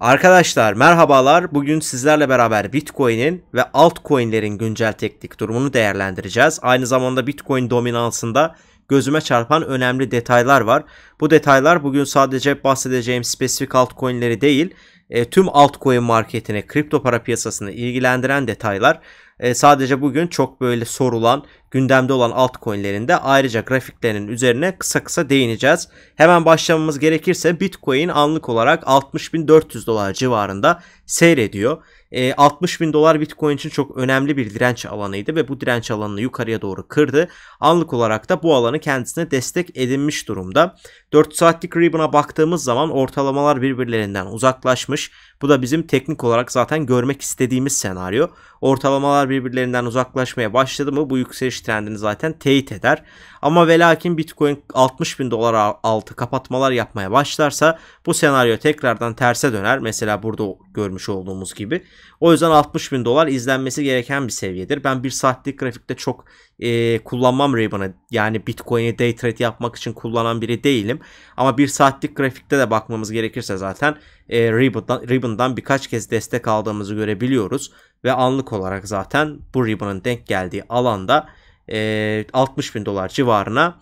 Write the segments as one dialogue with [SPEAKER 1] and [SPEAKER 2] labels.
[SPEAKER 1] Arkadaşlar merhabalar. Bugün sizlerle beraber Bitcoin'in ve altcoin'lerin güncel teknik durumunu değerlendireceğiz. Aynı zamanda Bitcoin dominansında gözüme çarpan önemli detaylar var. Bu detaylar bugün sadece bahsedeceğim spesifik altcoin'leri değil, e, tüm altcoin marketine, kripto para piyasasını ilgilendiren detaylar e, sadece bugün çok böyle sorulan, gündemde olan altcoinlerinde ayrıca grafiklerinin üzerine kısa kısa değineceğiz. Hemen başlamamız gerekirse Bitcoin anlık olarak 60.400 dolar civarında seyrediyor e, ee, 60 bin dolar Bitcoin için çok önemli bir direnç alanıydı ve bu direnç alanını yukarıya doğru kırdı. Anlık olarak da bu alanı kendisine destek edinmiş durumda. 4 saatlik ribbon'a baktığımız zaman ortalamalar birbirlerinden uzaklaşmış. Bu da bizim teknik olarak zaten görmek istediğimiz senaryo. Ortalamalar birbirlerinden uzaklaşmaya başladı mı bu yükseliş trendini zaten teyit eder. Ama ve lakin Bitcoin 60 bin dolar altı kapatmalar yapmaya başlarsa bu senaryo tekrardan terse döner. Mesela burada görmüş olduğumuz gibi. O yüzden 60 bin dolar izlenmesi gereken bir seviyedir. Ben bir saatlik grafikte çok e, kullanmam Ribbon'ı. Yani Bitcoin'i day trade yapmak için kullanan biri değilim. Ama bir saatlik grafikte de bakmamız gerekirse zaten e, Ribbon'dan, Ribbon'dan birkaç kez destek aldığımızı görebiliyoruz. Ve anlık olarak zaten bu Ribbon'ın denk geldiği alanda e, 60 bin dolar civarına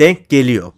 [SPEAKER 1] denk geliyor.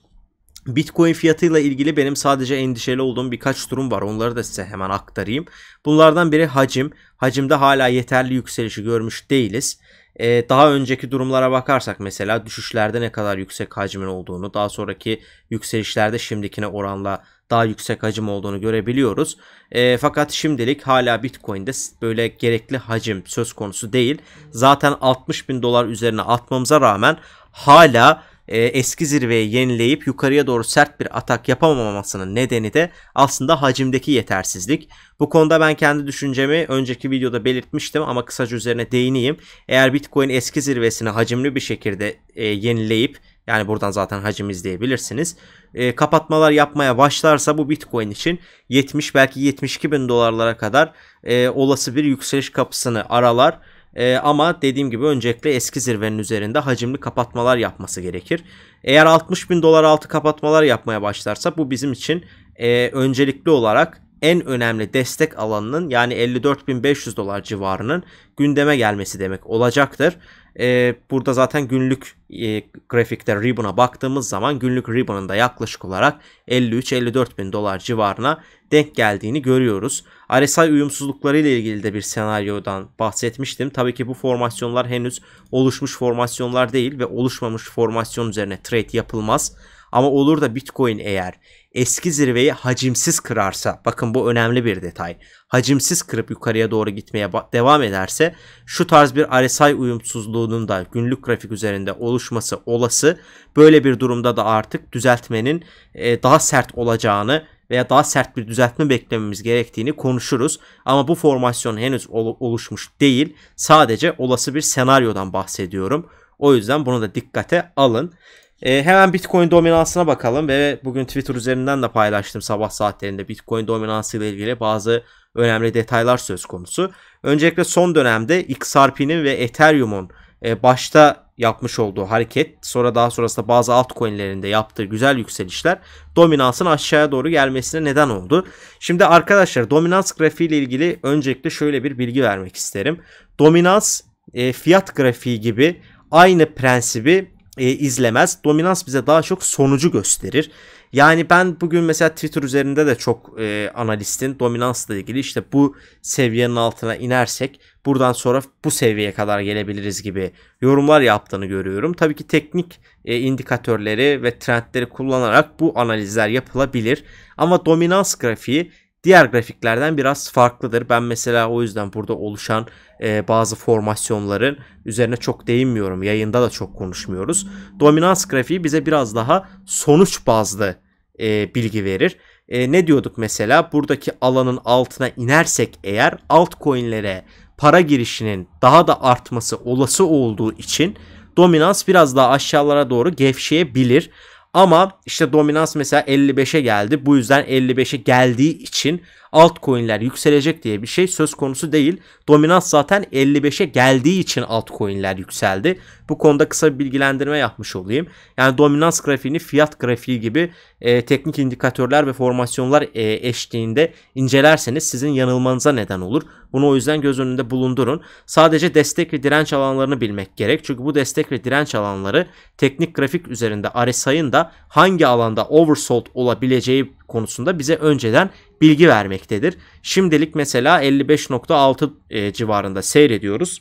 [SPEAKER 1] Bitcoin fiyatıyla ilgili benim sadece endişeli olduğum birkaç durum var. Onları da size hemen aktarayım. Bunlardan biri hacim. Hacimde hala yeterli yükselişi görmüş değiliz. Ee, daha önceki durumlara bakarsak mesela düşüşlerde ne kadar yüksek hacmin olduğunu, daha sonraki yükselişlerde şimdikine oranla daha yüksek hacim olduğunu görebiliyoruz. E, fakat şimdilik hala Bitcoin'de böyle gerekli hacim söz konusu değil. Zaten 60 bin dolar üzerine atmamıza rağmen hala e, eski zirveyi yenileyip yukarıya doğru sert bir atak yapamamasının nedeni de aslında hacimdeki yetersizlik. Bu konuda ben kendi düşüncemi önceki videoda belirtmiştim ama kısaca üzerine değineyim. Eğer Bitcoin eski zirvesini hacimli bir şekilde e, yenileyip yani buradan zaten hacim izleyebilirsiniz. E, kapatmalar yapmaya başlarsa bu Bitcoin için 70 belki 72 bin dolarlara kadar e, olası bir yükseliş kapısını aralar. E, ama dediğim gibi öncelikle eski zirvenin üzerinde hacimli kapatmalar yapması gerekir. Eğer 60 bin dolar altı kapatmalar yapmaya başlarsa bu bizim için e, öncelikli olarak en önemli destek alanının yani 54.500 dolar civarının gündeme gelmesi demek olacaktır. Ee, burada zaten günlük e, grafikte Ribbon'a baktığımız zaman günlük Ribbon'un da yaklaşık olarak 53-54 bin dolar civarına denk geldiğini görüyoruz. RSI uyumsuzlukları ile ilgili de bir senaryodan bahsetmiştim. Tabii ki bu formasyonlar henüz oluşmuş formasyonlar değil ve oluşmamış formasyon üzerine trade yapılmaz. Ama olur da Bitcoin eğer eski zirveyi hacimsiz kırarsa bakın bu önemli bir detay. Hacimsiz kırıp yukarıya doğru gitmeye devam ederse şu tarz bir RSI uyumsuzluğunun da günlük grafik üzerinde oluşması olası. Böyle bir durumda da artık düzeltmenin e, daha sert olacağını veya daha sert bir düzeltme beklememiz gerektiğini konuşuruz. Ama bu formasyon henüz oluşmuş değil. Sadece olası bir senaryodan bahsediyorum. O yüzden bunu da dikkate alın. E, hemen Bitcoin dominansına bakalım ve bugün Twitter üzerinden de paylaştım sabah saatlerinde Bitcoin dominansı ile ilgili bazı önemli detaylar söz konusu. Öncelikle son dönemde XRP'nin ve Ethereum'un e, başta yapmış olduğu hareket sonra daha sonrasında bazı altcoin'lerinde yaptığı güzel yükselişler dominansın aşağıya doğru gelmesine neden oldu. Şimdi arkadaşlar dominans grafiği ile ilgili öncelikle şöyle bir bilgi vermek isterim. Dominans e, fiyat grafiği gibi aynı prensibi e, izlemez. Dominans bize daha çok sonucu gösterir. Yani ben bugün mesela Twitter üzerinde de çok e, analistin dominansla ilgili işte bu seviyenin altına inersek buradan sonra bu seviyeye kadar gelebiliriz gibi yorumlar yaptığını görüyorum. Tabii ki teknik e, indikatörleri ve trendleri kullanarak bu analizler yapılabilir. Ama dominans grafiği diğer grafiklerden biraz farklıdır. Ben mesela o yüzden burada oluşan e, bazı formasyonların üzerine çok değinmiyorum. Yayında da çok konuşmuyoruz. Dominans grafiği bize biraz daha sonuç bazlı e, bilgi verir. E, ne diyorduk mesela? Buradaki alanın altına inersek eğer altcoin'lere para girişinin daha da artması olası olduğu için dominans biraz daha aşağılara doğru gevşeyebilir. Ama işte dominans mesela 55'e geldi. Bu yüzden 55'e geldiği için altcoin'ler yükselecek diye bir şey söz konusu değil. Dominans zaten 55'e geldiği için altcoin'ler yükseldi. Bu konuda kısa bir bilgilendirme yapmış olayım. Yani dominans grafiğini fiyat grafiği gibi e, teknik indikatörler ve formasyonlar e, eşliğinde incelerseniz sizin yanılmanıza neden olur. Bunu o yüzden göz önünde bulundurun. Sadece destek ve direnç alanlarını bilmek gerek. Çünkü bu destek ve direnç alanları teknik grafik üzerinde RSI'ın da hangi alanda oversold olabileceği konusunda bize önceden bilgi vermektedir. Şimdilik mesela 55.6 e, civarında seyrediyoruz.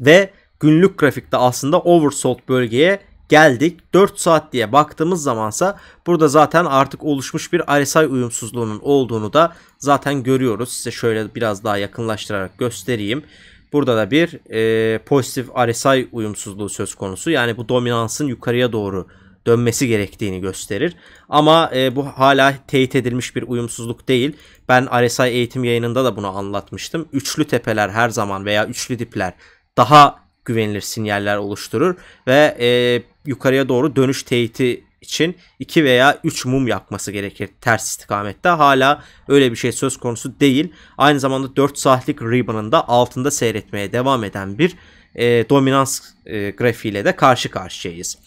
[SPEAKER 1] Ve günlük grafikte aslında oversold bölgeye geldik. 4 saat diye baktığımız zamansa burada zaten artık oluşmuş bir RSI uyumsuzluğunun olduğunu da zaten görüyoruz. Size şöyle biraz daha yakınlaştırarak göstereyim. Burada da bir e, pozitif RSI uyumsuzluğu söz konusu. Yani bu dominansın yukarıya doğru dönmesi gerektiğini gösterir. Ama e, bu hala teyit edilmiş bir uyumsuzluk değil. Ben RSI eğitim yayınında da bunu anlatmıştım. Üçlü tepeler her zaman veya üçlü dipler daha güvenilir sinyaller oluşturur ve e, yukarıya doğru dönüş teyiti için 2 veya 3 mum yakması gerekir ters istikamette. Hala öyle bir şey söz konusu değil. Aynı zamanda 4 saatlik ribbon'ın da altında seyretmeye devam eden bir e, dominans e, grafiğiyle de karşı karşıyayız.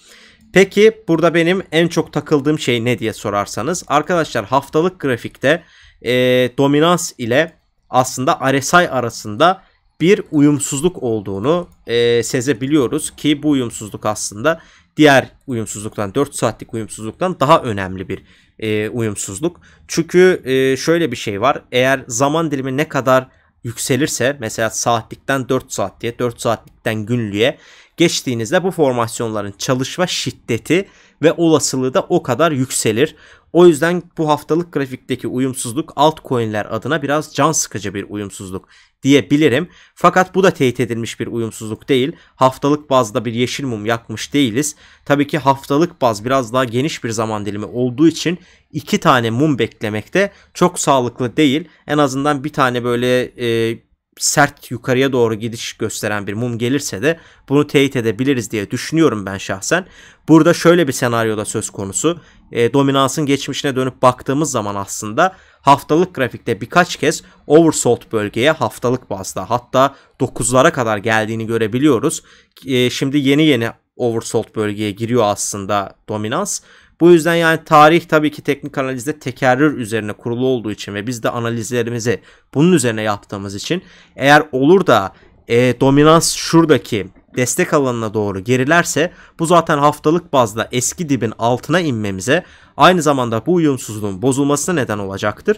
[SPEAKER 1] Peki burada benim en çok takıldığım şey ne diye sorarsanız arkadaşlar haftalık grafikte e, dominans ile aslında RSI arasında bir uyumsuzluk olduğunu e, sezebiliyoruz ki bu uyumsuzluk aslında diğer uyumsuzluktan 4 saatlik uyumsuzluktan daha önemli bir e, uyumsuzluk. Çünkü e, şöyle bir şey var eğer zaman dilimi ne kadar yükselirse mesela saatlikten 4 saat diye 4 saatlikten günlüğe geçtiğinizde bu formasyonların çalışma şiddeti ve olasılığı da o kadar yükselir. O yüzden bu haftalık grafikteki uyumsuzluk altcoin'ler adına biraz can sıkıcı bir uyumsuzluk diyebilirim. Fakat bu da teyit edilmiş bir uyumsuzluk değil. Haftalık bazda bir yeşil mum yakmış değiliz. Tabii ki haftalık baz biraz daha geniş bir zaman dilimi olduğu için iki tane mum beklemek de çok sağlıklı değil. En azından bir tane böyle e, sert yukarıya doğru gidiş gösteren bir mum gelirse de bunu teyit edebiliriz diye düşünüyorum ben şahsen. Burada şöyle bir senaryoda söz konusu. E, dominansın geçmişine dönüp baktığımız zaman aslında haftalık grafikte birkaç kez oversold bölgeye haftalık bazda hatta 9'lara kadar geldiğini görebiliyoruz. E, şimdi yeni yeni oversold bölgeye giriyor aslında dominans. Bu yüzden yani tarih tabii ki teknik analizde tekerrür üzerine kurulu olduğu için ve biz de analizlerimizi bunun üzerine yaptığımız için eğer olur da e, dominans şuradaki destek alanına doğru gerilerse bu zaten haftalık bazda eski dibin altına inmemize aynı zamanda bu uyumsuzluğun bozulmasına neden olacaktır.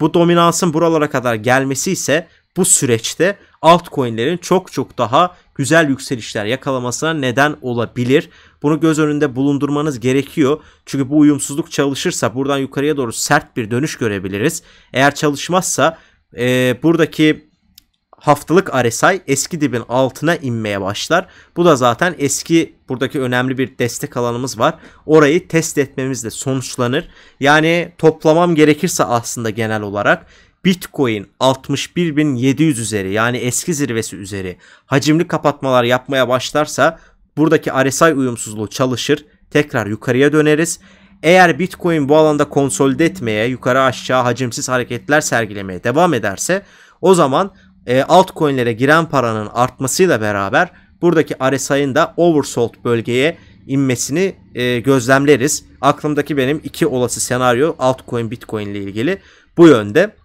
[SPEAKER 1] Bu dominansın buralara kadar gelmesi ise bu süreçte altcoin'lerin çok çok daha güzel yükselişler yakalamasına neden olabilir. Bunu göz önünde bulundurmanız gerekiyor. Çünkü bu uyumsuzluk çalışırsa buradan yukarıya doğru sert bir dönüş görebiliriz. Eğer çalışmazsa e, buradaki haftalık RSI eski dibin altına inmeye başlar. Bu da zaten eski buradaki önemli bir destek alanımız var. Orayı test etmemizle sonuçlanır. Yani toplamam gerekirse aslında genel olarak Bitcoin 61.700 üzeri yani eski zirvesi üzeri hacimli kapatmalar yapmaya başlarsa buradaki RSI uyumsuzluğu çalışır. Tekrar yukarıya döneriz. Eğer Bitcoin bu alanda konsolide etmeye, yukarı aşağı hacimsiz hareketler sergilemeye devam ederse o zaman e, altcoin'lere giren paranın artmasıyla beraber buradaki RSI'nin da oversold bölgeye inmesini e, gözlemleriz. Aklımdaki benim iki olası senaryo altcoin Bitcoin ile ilgili bu yönde.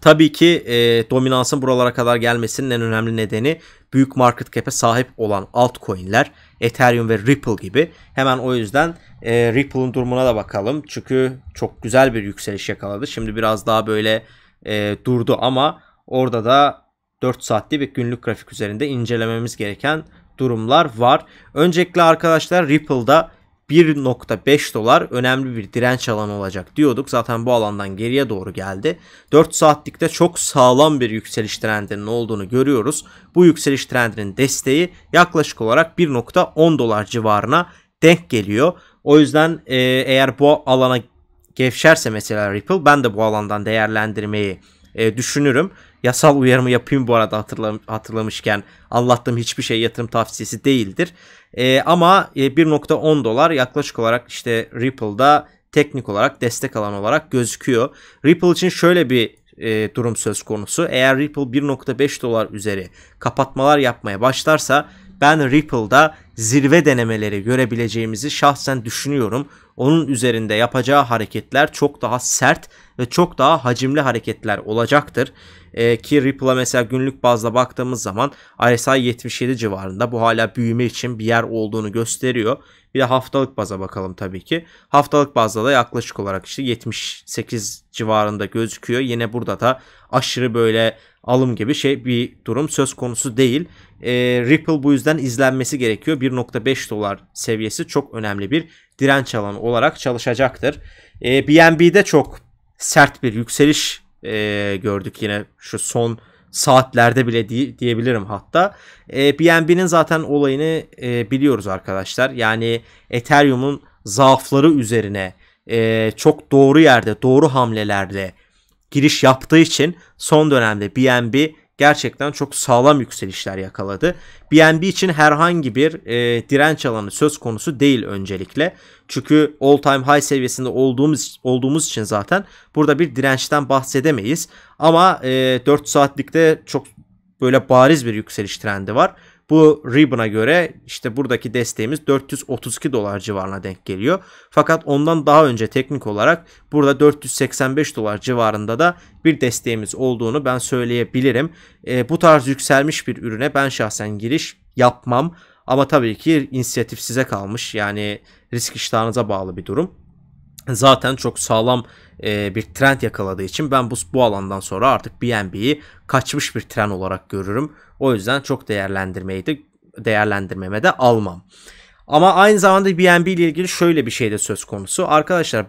[SPEAKER 1] Tabii ki e, dominansın buralara kadar gelmesinin en önemli nedeni büyük market cap'e sahip olan altcoin'ler Ethereum ve Ripple gibi. Hemen o yüzden e, Ripple'ın durumuna da bakalım. Çünkü çok güzel bir yükseliş yakaladı. Şimdi biraz daha böyle e, durdu ama orada da 4 saatli bir günlük grafik üzerinde incelememiz gereken durumlar var. Öncelikle arkadaşlar Ripple'da 1.5 dolar önemli bir direnç alanı olacak diyorduk. Zaten bu alandan geriye doğru geldi. 4 saatlikte çok sağlam bir yükseliş trendinin olduğunu görüyoruz. Bu yükseliş trendinin desteği yaklaşık olarak 1.10 dolar civarına denk geliyor. O yüzden e, eğer bu alana gevşerse mesela Ripple ben de bu alandan değerlendirmeyi e, düşünürüm. Yasal uyarımı yapayım bu arada hatırlam hatırlamışken anlattığım hiçbir şey yatırım tavsiyesi değildir. Ee, e, ama 1.10 dolar yaklaşık olarak işte Ripple'da teknik olarak destek alan olarak gözüküyor. Ripple için şöyle bir e, durum söz konusu. Eğer Ripple 1.5 dolar üzeri kapatmalar yapmaya başlarsa ben Ripple'da zirve denemeleri görebileceğimizi şahsen düşünüyorum onun üzerinde yapacağı hareketler çok daha sert ve çok daha hacimli hareketler olacaktır. E, ki Ripple'a mesela günlük bazda baktığımız zaman RSI 77 civarında bu hala büyüme için bir yer olduğunu gösteriyor. Bir de haftalık baza bakalım tabii ki. Haftalık bazda da yaklaşık olarak işte 78 civarında gözüküyor. Yine burada da aşırı böyle alım gibi şey bir durum söz konusu değil. E, Ripple bu yüzden izlenmesi gerekiyor. 1.5 dolar seviyesi çok önemli bir direnç alanı olarak çalışacaktır. E, ee, BNB'de çok sert bir yükseliş e, gördük yine şu son saatlerde bile diye, diyebilirim hatta. E, ee, BNB'nin zaten olayını e, biliyoruz arkadaşlar. Yani Ethereum'un zaafları üzerine e, çok doğru yerde, doğru hamlelerle giriş yaptığı için son dönemde BNB gerçekten çok sağlam yükselişler yakaladı. BNB için herhangi bir e, direnç alanı söz konusu değil öncelikle. Çünkü all time high seviyesinde olduğumuz olduğumuz için zaten burada bir dirençten bahsedemeyiz. Ama e, 4 saatlikte çok böyle bariz bir yükseliş trendi var. Bu Ribbon'a göre işte buradaki desteğimiz 432 dolar civarına denk geliyor. Fakat ondan daha önce teknik olarak burada 485 dolar civarında da bir desteğimiz olduğunu ben söyleyebilirim. E, bu tarz yükselmiş bir ürüne ben şahsen giriş yapmam. Ama tabii ki inisiyatif size kalmış. Yani risk iştahınıza bağlı bir durum. Zaten çok sağlam e, bir trend yakaladığı için ben bu, bu alandan sonra artık BNB'yi kaçmış bir tren olarak görürüm. O yüzden çok değerlendirmeyi de değerlendirmeme de almam. Ama aynı zamanda BNB ile ilgili şöyle bir şey de söz konusu. Arkadaşlar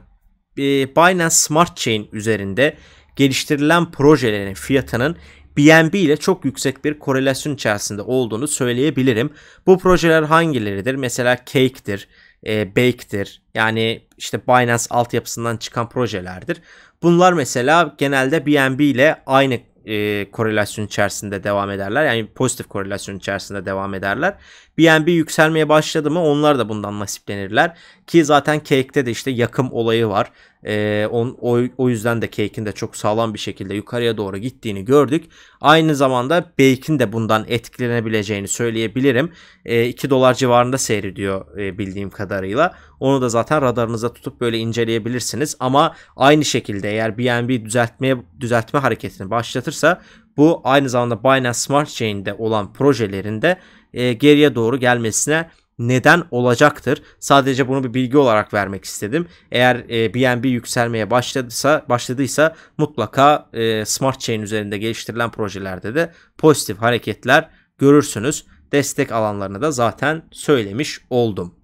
[SPEAKER 1] e, Binance Smart Chain üzerinde geliştirilen projelerin fiyatının BNB ile çok yüksek bir korelasyon içerisinde olduğunu söyleyebilirim. Bu projeler hangileridir? Mesela Cake'dir, e, Bake'dir. Yani işte Binance altyapısından çıkan projelerdir. Bunlar mesela genelde BNB ile aynı e, korelasyon içerisinde devam ederler. Yani pozitif korelasyon içerisinde devam ederler. BNB yükselmeye başladı mı onlar da bundan nasiplenirler. Ki zaten Cake'de de işte yakım olayı var. E, on, o, o yüzden de Cake'in de çok sağlam bir şekilde yukarıya doğru gittiğini gördük. Aynı zamanda Bake'in de bundan etkilenebileceğini söyleyebilirim. E, ee, 2 dolar civarında seyrediyor e, bildiğim kadarıyla. Onu da zaten radarınıza tutup böyle inceleyebilirsiniz. Ama aynı şekilde eğer BNB düzeltmeye düzeltme hareketini başlatırsa bu aynı zamanda Binance Smart Chain'de olan projelerinde e, geriye doğru gelmesine neden olacaktır. Sadece bunu bir bilgi olarak vermek istedim. Eğer e, BNB yükselmeye başladıysa başladıysa mutlaka e, Smart Chain üzerinde geliştirilen projelerde de pozitif hareketler görürsünüz. Destek alanlarını da zaten söylemiş oldum.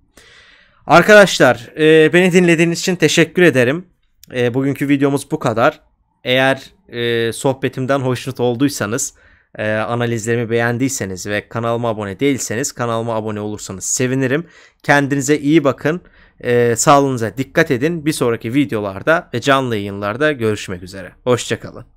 [SPEAKER 1] Arkadaşlar e, beni dinlediğiniz için teşekkür ederim. E, bugünkü videomuz bu kadar. Eğer e, sohbetimden hoşnut olduysanız e, analizlerimi beğendiyseniz ve kanalıma abone değilseniz kanalıma abone olursanız sevinirim. Kendinize iyi bakın. E, sağlığınıza dikkat edin. Bir sonraki videolarda ve canlı yayınlarda görüşmek üzere. Hoşçakalın.